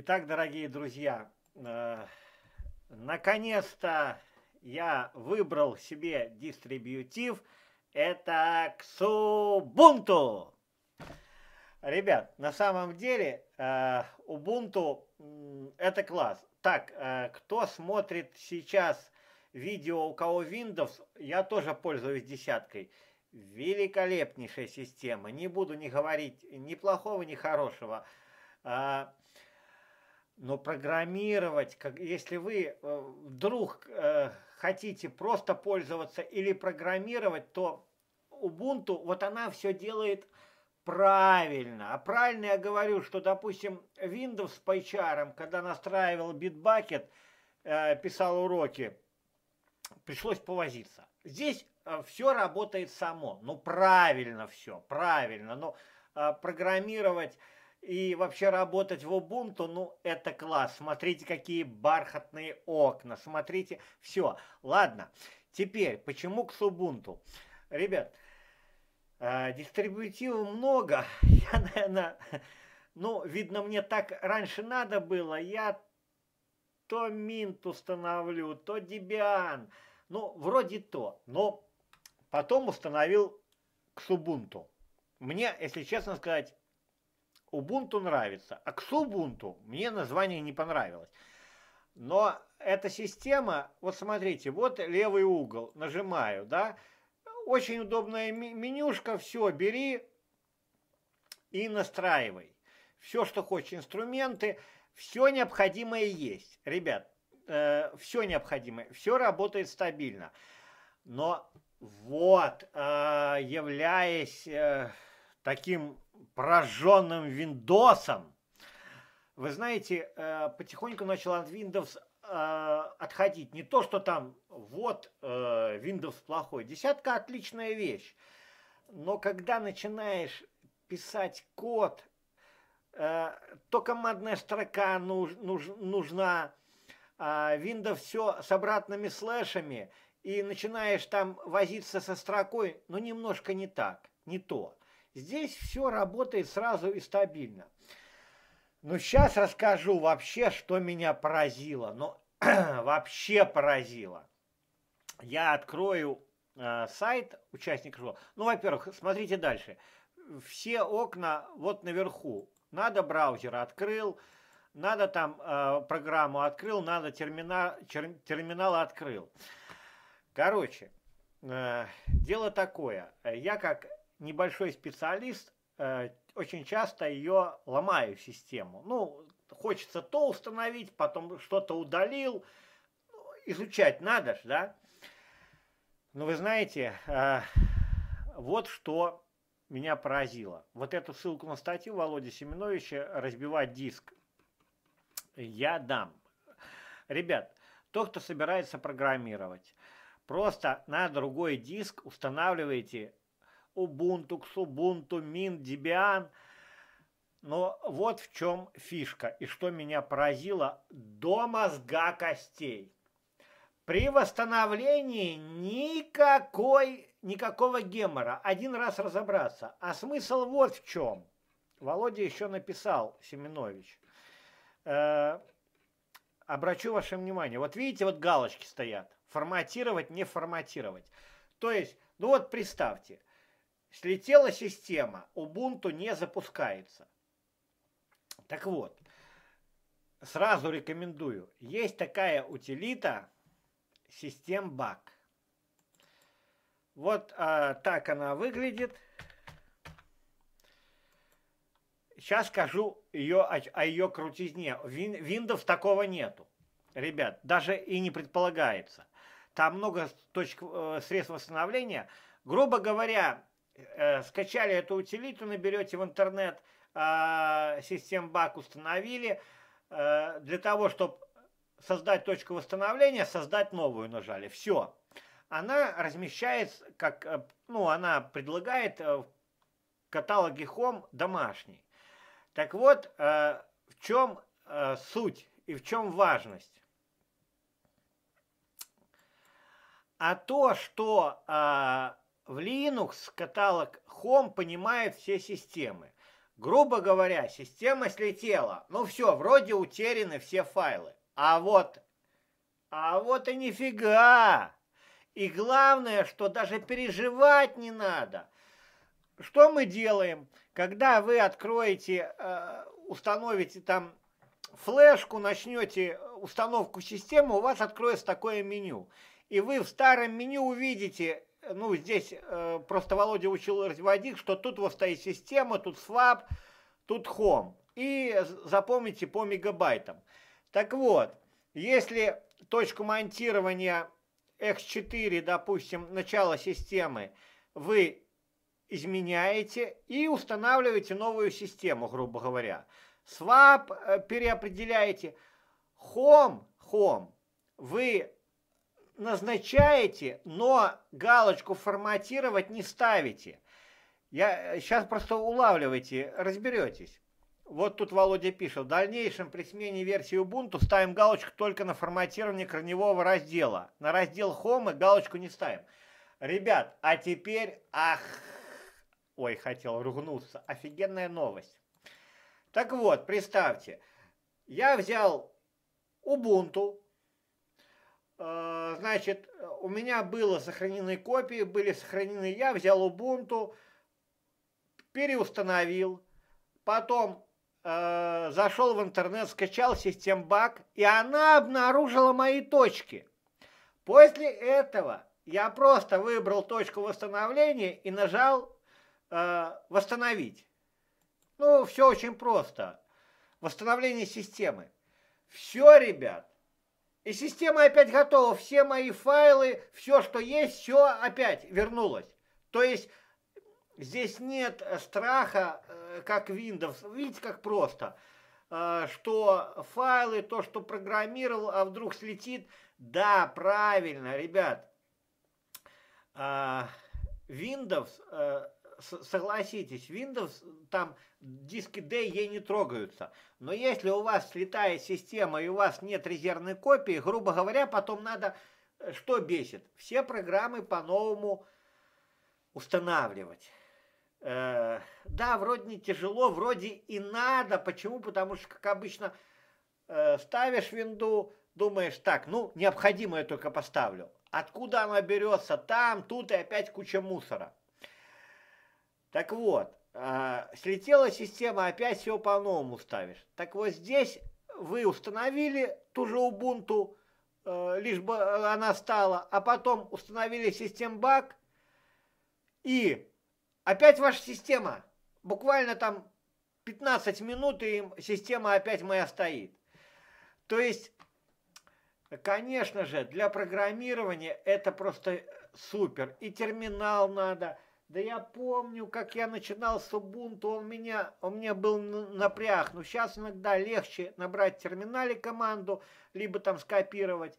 Итак, дорогие друзья, э, наконец-то я выбрал себе дистрибьютив. Это Xubuntu. Ребят, на самом деле э, Ubuntu э, это класс. Так, э, кто смотрит сейчас видео, у кого Windows, я тоже пользуюсь десяткой. Великолепнейшая система. Не буду не говорить ни плохого, ни хорошего. Э, но программировать, как, если вы э, вдруг э, хотите просто пользоваться или программировать, то Ubuntu, вот она все делает правильно. А правильно я говорю, что, допустим, Windows с PyCharm, когда настраивал Bitbucket, э, писал уроки, пришлось повозиться. Здесь э, все работает само, ну правильно все, правильно, но э, программировать и вообще работать в Ubuntu, ну, это класс. Смотрите, какие бархатные окна, смотрите, все. Ладно, теперь, почему к Ubuntu? Ребят, э, дистрибутивов много, я, наверное, ну, видно, мне так раньше надо было, я то Mint установлю, то Debian, ну, вроде то, но потом установил к Ubuntu. Мне, если честно сказать, Ubuntu нравится, а к Xubuntu мне название не понравилось. Но эта система, вот смотрите, вот левый угол, нажимаю, да, очень удобная менюшка, все, бери и настраивай. Все, что хочешь, инструменты, все необходимое есть. Ребят, э, все необходимое, все работает стабильно. Но вот, э, являясь... Э, таким прожженным Виндосом, вы знаете, э, потихоньку начал от Windows э, отходить. Не то, что там вот э, Windows плохой. Десятка отличная вещь. Но когда начинаешь писать код, то командная строка нужна. А Windows все с обратными слэшами. И начинаешь там возиться со строкой, но немножко не так, не то. Здесь все работает сразу и стабильно. Но сейчас расскажу вообще, что меня поразило. Но вообще поразило. Я открою э, сайт участников шоу. Ну, во-первых, смотрите дальше. Все окна вот наверху. Надо браузер открыл, надо там э, программу открыл, надо терминал, чер, терминал открыл. Короче, э, дело такое. Я как небольшой специалист, э, очень часто ее ломаю систему. Ну, хочется то установить, потом что-то удалил. Ну, изучать надо же, да? Но вы знаете, э, вот что меня поразило. Вот эту ссылку на статью Володи Семеновича «Разбивать диск» я дам. Ребят, тот, кто собирается программировать, просто на другой диск устанавливаете Ubuntu, Xubuntu, Mint, Debian. Но вот в чем фишка и что меня поразило до мозга костей. При восстановлении никакой, никакого гемора. Один раз разобраться. А смысл вот в чем. Володя еще написал, Семенович. Э, обращу ваше внимание. Вот видите, вот галочки стоят. Форматировать, не форматировать. То есть, ну вот представьте, Слетела система, Ubuntu не запускается. Так вот, сразу рекомендую. Есть такая утилита систем бак. Вот а, так она выглядит. Сейчас скажу ее, о, о ее крутизне. Вин, Windows такого нету. Ребят, даже и не предполагается. Там много точек, э, средств восстановления. Грубо говоря, Э, скачали эту утилиту, наберете в интернет а, систем бак, установили. Э, для того, чтобы создать точку восстановления, создать новую нажали. Все. Она размещается, как, э, ну, она предлагает в каталоге Home домашний. Так вот, в чем суть и в чем важность? А то, что а, в Linux каталог Home понимает все системы. Грубо говоря, система слетела. Ну все, вроде утеряны все файлы. А вот... А вот и нифига! И главное, что даже переживать не надо. Что мы делаем? Когда вы откроете, э, установите там флешку, начнете установку системы, у вас откроется такое меню. И вы в старом меню увидите ну, здесь э, просто Володя учил разводить, что тут у стоит система, тут swap, тут хом. И запомните по мегабайтам. Так вот, если точку монтирования X4, допустим, начало системы, вы изменяете и устанавливаете новую систему, грубо говоря. Swap э, переопределяете. Home, home, вы назначаете, но галочку форматировать не ставите. Я сейчас э, просто улавливайте, разберетесь. Вот тут Володя пишет. В дальнейшем при смене версии Ubuntu ставим галочку только на форматирование корневого раздела. На раздел Home галочку не ставим. Ребят, а теперь... Ах... Ой, хотел ругнуться. Офигенная новость. Так вот, представьте. Я взял Ubuntu, Э, значит, э, у меня было сохранены копии, были сохранены, я взял Ubuntu, переустановил, потом э, зашел в интернет, скачал систем баг, и она обнаружила мои точки. После этого я просто выбрал точку восстановления и нажал э, «Восстановить». Ну, все очень просто. Восстановление системы. Все, ребят, и система опять готова. Все мои файлы, все, что есть, все опять вернулось. То есть здесь нет страха, э, как Windows. Видите, как просто. Э, что файлы, то, что программировал, а вдруг слетит. Да, правильно, ребят. Э, Windows согласитесь, Windows, там диски D, E не трогаются. Но если у вас слетает система и у вас нет резервной копии, грубо говоря, потом надо, э, что бесит, все программы по-новому устанавливать. Э, да, вроде не тяжело, вроде и надо. Почему? Потому что, как обычно, э, ставишь винду, думаешь, так, ну, необходимое только поставлю. Откуда она берется? Там, тут и опять куча мусора. Так вот, а, слетела система, опять все по-новому ставишь. Так вот здесь вы установили ту же Ubuntu, э, лишь бы она стала, а потом установили систем баг, и опять ваша система, буквально там 15 минут, и система опять моя стоит. То есть, конечно же, для программирования это просто супер. И терминал надо, да я помню, как я начинал с Ubuntu, он меня, он меня был напряг. Но ну, сейчас иногда легче набрать в терминале команду, либо там скопировать.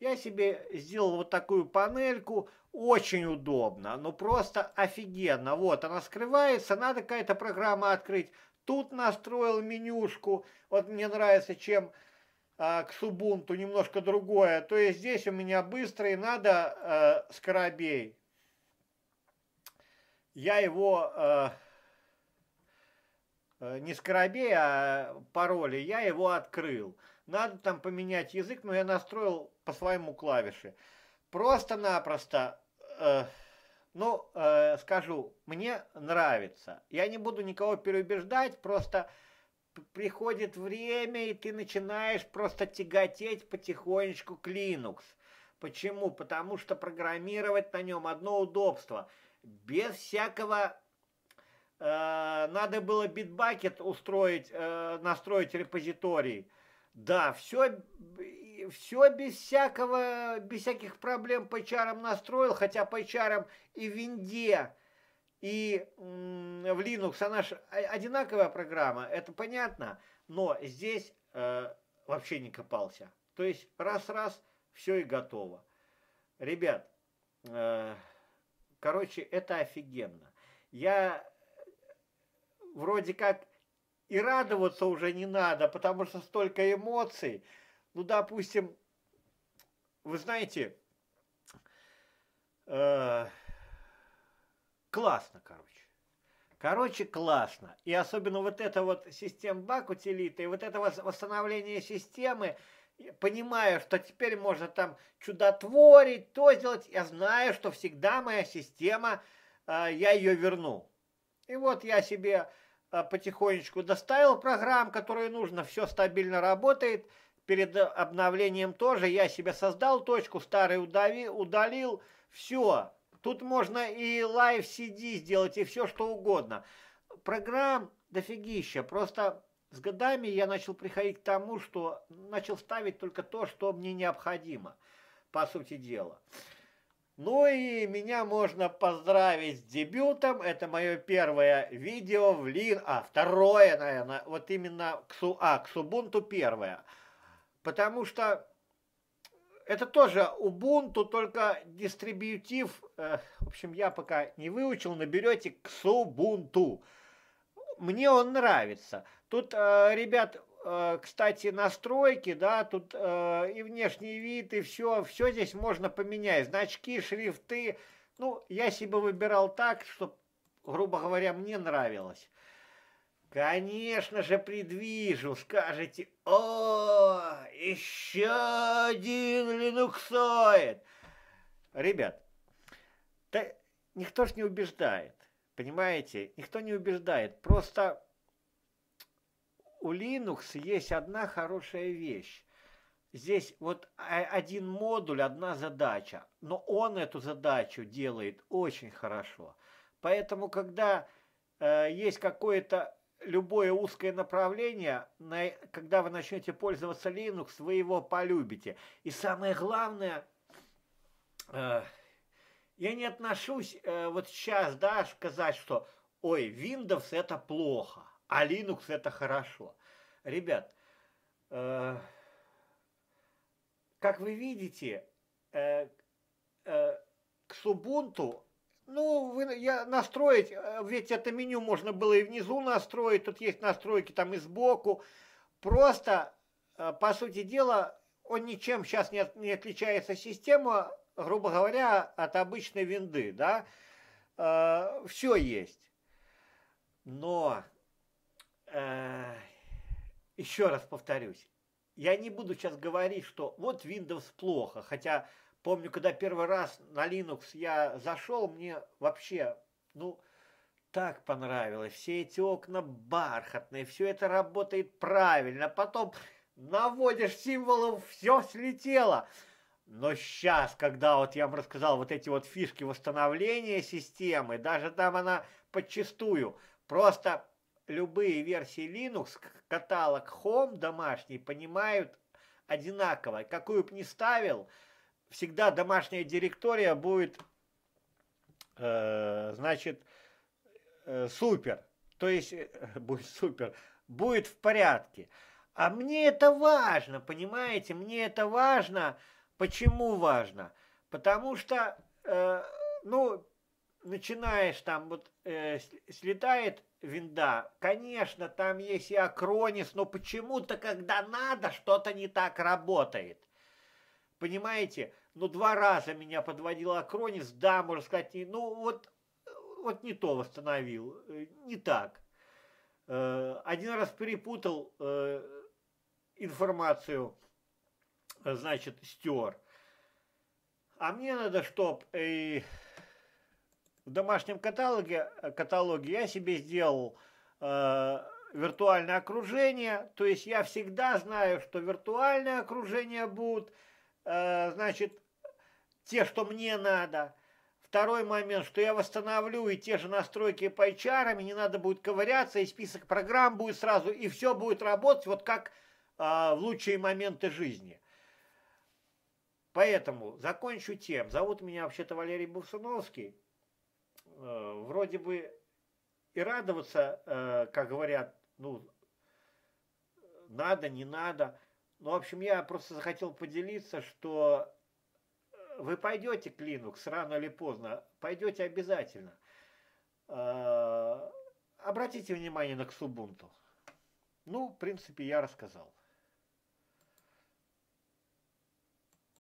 Я себе сделал вот такую панельку, очень удобно, ну просто офигенно. Вот она скрывается, надо какая-то программа открыть. Тут настроил менюшку, вот мне нравится, чем э, к Субунту немножко другое. То есть здесь у меня быстрый надо э, скоробей я его э, э, не скоробей, а пароли, я его открыл. Надо там поменять язык, но я настроил по своему клавише. Просто-напросто, э, ну, э, скажу, мне нравится. Я не буду никого переубеждать, просто приходит время, и ты начинаешь просто тяготеть потихонечку к Linux. Почему? Потому что программировать на нем одно удобство – без всякого э, надо было битбакет устроить, э, настроить репозиторий. Да, все, все без всякого, без всяких проблем по чарам настроил, хотя по чарам и в Винде, и в Linux она же одинаковая программа, это понятно, но здесь э, вообще не копался. То есть раз-раз, все и готово. Ребят, э, Короче, это офигенно. Я э, вроде как и радоваться уже не надо, потому что столько эмоций. Ну, допустим, вы знаете, э, классно, короче. Короче, классно. И особенно вот это вот систем бак утилиты и вот это восстановление системы – понимаю, что теперь можно там чудотворить, то сделать, я знаю, что всегда моя система, а, я ее верну. И вот я себе а, потихонечку доставил программ, которые нужно, все стабильно работает. Перед обновлением тоже я себе создал точку, старый удави, удалил, все. Тут можно и Live CD сделать, и все что угодно. Программ дофигища, просто с годами я начал приходить к тому, что начал ставить только то, что мне необходимо, по сути дела. Ну и меня можно поздравить с дебютом. Это мое первое видео в Лин... А, второе, наверное, вот именно к, Су... а, к Субунту первое. Потому что это тоже Ubuntu, только дистрибьютив, э, в общем, я пока не выучил, наберете к Субунту. Мне он нравится. Тут, э, ребят, э, кстати, настройки, да, тут э, и внешний вид, и все, все здесь можно поменять. Значки, шрифты. Ну, я себе выбирал так, чтобы, грубо говоря, мне нравилось. Конечно же, предвижу, скажете, о, еще один линуксоид. Ребят, да никто ж не убеждает, понимаете? Никто не убеждает, просто у Linux есть одна хорошая вещь. Здесь вот один модуль, одна задача, но он эту задачу делает очень хорошо. Поэтому, когда э, есть какое-то любое узкое направление, на, когда вы начнете пользоваться Linux, вы его полюбите. И самое главное, э, я не отношусь э, вот сейчас, да, сказать, что, ой, Windows это плохо. А Linux это хорошо. Ребят, э, как вы видите, э, э, к Субунту, ну, вы, я настроить, э, ведь это меню можно было и внизу настроить, тут есть настройки там и сбоку. Просто, э, по сути дела, он ничем сейчас не, не отличается система, грубо говоря, от обычной винды, да. Э, все есть. Но Э, еще раз повторюсь, я не буду сейчас говорить, что вот Windows плохо, хотя помню, когда первый раз на Linux я зашел, мне вообще, ну, так понравилось, все эти окна бархатные, все это работает правильно, потом наводишь символов, все слетело. Но сейчас, когда вот я вам рассказал вот эти вот фишки восстановления системы, даже там она подчистую просто любые версии Linux, каталог Home домашний понимают одинаково. Какую бы ни ставил, всегда домашняя директория будет, э, значит, э, супер. То есть, э, будет супер, будет в порядке. А мне это важно, понимаете? Мне это важно. Почему важно? Потому что, э, ну, начинаешь там, вот, э, слетает винда. Конечно, там есть и Акронис, но почему-то, когда надо, что-то не так работает. Понимаете? Ну, два раза меня подводил Акронис, да, можно сказать, ну, вот, вот не то восстановил, э, не так. Э, один раз перепутал э, информацию, значит, стер. А мне надо, чтобы в домашнем каталоге, э, каталоге я себе сделал э, виртуальное окружение. То есть я всегда знаю, что виртуальное окружение будет, э, значит, те, что мне надо. Второй момент, что я восстановлю и те же настройки по HR, не надо будет ковыряться, и список программ будет сразу, и все будет работать вот как э, в лучшие моменты жизни. Поэтому закончу тем. Зовут меня вообще-то Валерий Бусуновский. Э, вроде бы и радоваться, э, как говорят, ну, надо, не надо. Ну, в общем, я просто захотел поделиться, что э, вы пойдете к Linux рано или поздно, пойдете обязательно. Обратите внимание на Ксубунту. Ну, в принципе, я рассказал.